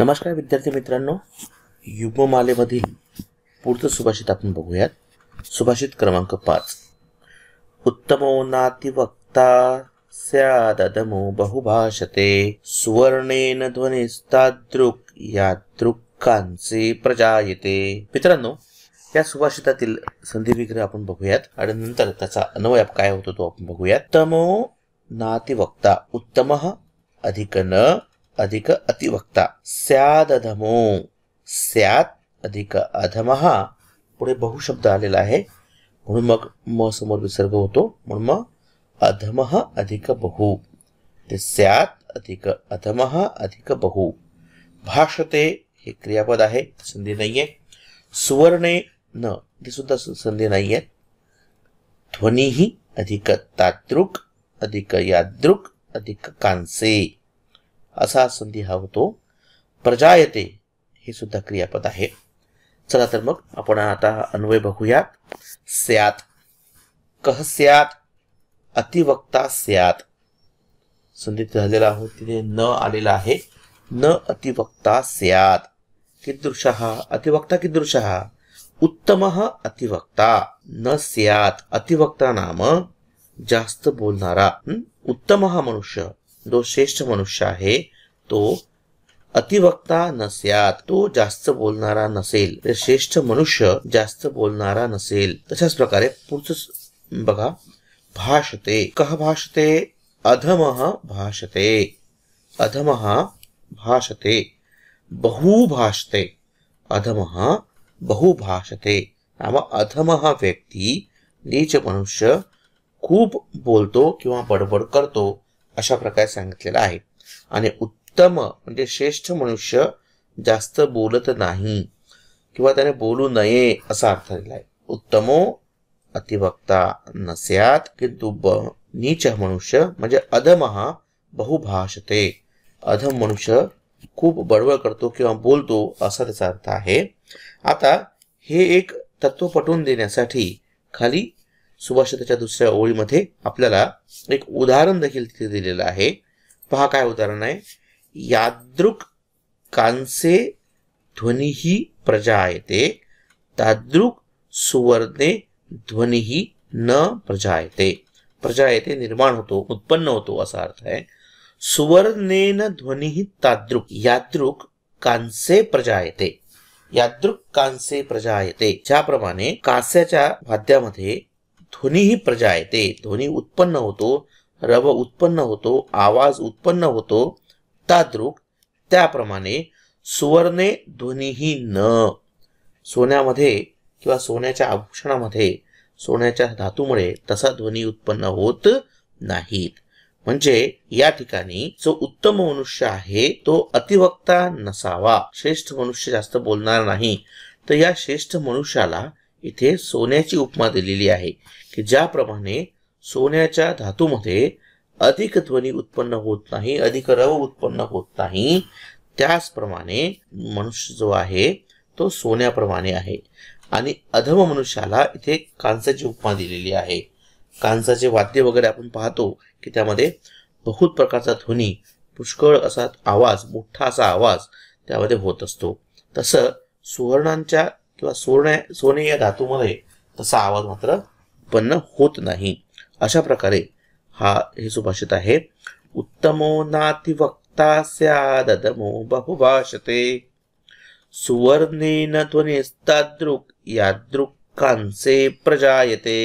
नमस्कार विद्यार्थी मित्रांनो युगमालेमधील पुढचं सुभाषित आपण बघूयात सुभाषित क्रमांक पाच उत्तमो नातिवक्ता स्यादमो बहुभाषते सुवर्णेन ध्वनिस्तादृक यादृक कांचे प्रजायते मित्रांनो या सुभाषितातील संधी विग्रह आपण बघूयात आणि नंतर त्याचा अन्वय काय होतो तो आपण बघूयात तमो नातिवक्ता उत्तम न अधिक अतिवक्ता अधमो स्यात अधिक अधम पुढे पुढे बहुशब्द आलेला आहे म्हणून मग म समोर विसर्ग होतो म्हणून मग अधम अधिक बहु ते स्यात अधिक अधम अधिक बहु भाषते हे क्रियापद आहे संधी नाहीये सुवर्णे न ती सुद्धा संधी नाहीये ध्वनी ही अधिक तात्रुक अधिक यादृक अधिक कांसे असा संधी हा होतो प्रजायते हे सुद्धा क्रियापद आहे चला तर मग आपण आता अन्वय बघूयात स्यात कह स्यात अतिवक्ता स्यात संधी झालेला आहोत तिथे न आलेला आहे न अतिवक्ता स्यात किदृश अतिवक्ता किदृश उत्तम अतिवक्ता न स्यात अतिवक्ता नाम जास्त बोलणारा उत्तम मनुष्य जो श्रेष्ठ मनुष्य आहे तो अतिवक्ता नस्यात तो जास्त बोलणारा नसेल श्रेष्ठ मनुष्य जास्त बोलणारा नसेल तशाच प्रकारे पुढचं बघा भाषते कह भाषते अधम भाषते अधम भाषते बहु भाषते अधम बहु भाषते नाम अधम व्यक्ती नीच मनुष्य खूप बोलतो किंवा बडबड करतो अशा प्रकारे सांगितलेलं आहे आणि उत्तम म्हणजे श्रेष्ठ मनुष्य जास्त बोलत नाही किंवा त्याने बोलू नये असा अर्थ दिला आहे उत्तमो अतिवक्ता नस्यात किंतु नीच मनुष्य म्हणजे अधम हा बहुभाषते अधम मनुष्य खूप बडबड करतो किंवा बोलतो असा त्याचा अर्थ आहे आता हे एक तत्व पटवून देण्यासाठी खाली सुभाषिताच्या दुसऱ्या ओळीमध्ये आपल्याला एक उदाहरण देखील तिथे दिलेलं आहे पहा काय उदाहरण आहे यादृक कांसे ध्वनी ही प्रजा येते तादृक सुवर्णे ध्वनी ही न प्रजा येते प्रजा येते निर्माण होतो उत्पन्न होतो असा अर्थ आहे सुवर्णेन ध्वनी ही तादृक यादृक कांसे प्रजा येते यादृक कांसे प्रजा येते ज्याप्रमाणे कांस्याच्या वाद्यामध्ये ध्वनी ही प्रजा येते ध्वनी उत्पन्न होतो रव उत्पन्न होतो आवाज उत्पन्न होतो तादृक त्याप्रमाणे सुवर्णे ध्वनीही न सोन्यामध्ये किंवा सोन्याच्या आभूषणामध्ये सोन्याच्या धातूमुळे तसा ध्वनी उत्पन्न होत नाहीत म्हणजे या ठिकाणी जो उत्तम मनुष्य आहे तो अतिवक्ता नसावा श्रेष्ठ मनुष्य जास्त बोलणार नाही तर या श्रेष्ठ मनुष्याला इथे सोन्याची उपमा दिलेली आहे की ज्याप्रमाणे सोन्याच्या धातूमध्ये अधिक ध्वनी उत्पन्न होत नाही अधिक रव उत्पन्न होत नाही त्याचप्रमाणे मनुष्य जो आहे तो सोन्याप्रमाणे आहे आणि अधम मनुष्याला इथे कांसाची उपमा दिलेली आहे कांसाचे वाद्य वगैरे आपण पाहतो की त्यामध्ये बहुत प्रकारचा ध्वनी पुष्कळ असा आवाज मोठा असा आवाज त्यामध्ये होत असतो तसं सुवर्णांच्या किंवा सोने सोने या धातूमध्ये तसा आवाज मात्र उत्पन्न होत नाही अशा प्रकारे हा हे सुभाषित आहे उत्तमो नातिवक्ता स्यादमो बहुभाषते सुवर्णेन ध्वनिस्तादृक् यादृक कांसे प्रजायते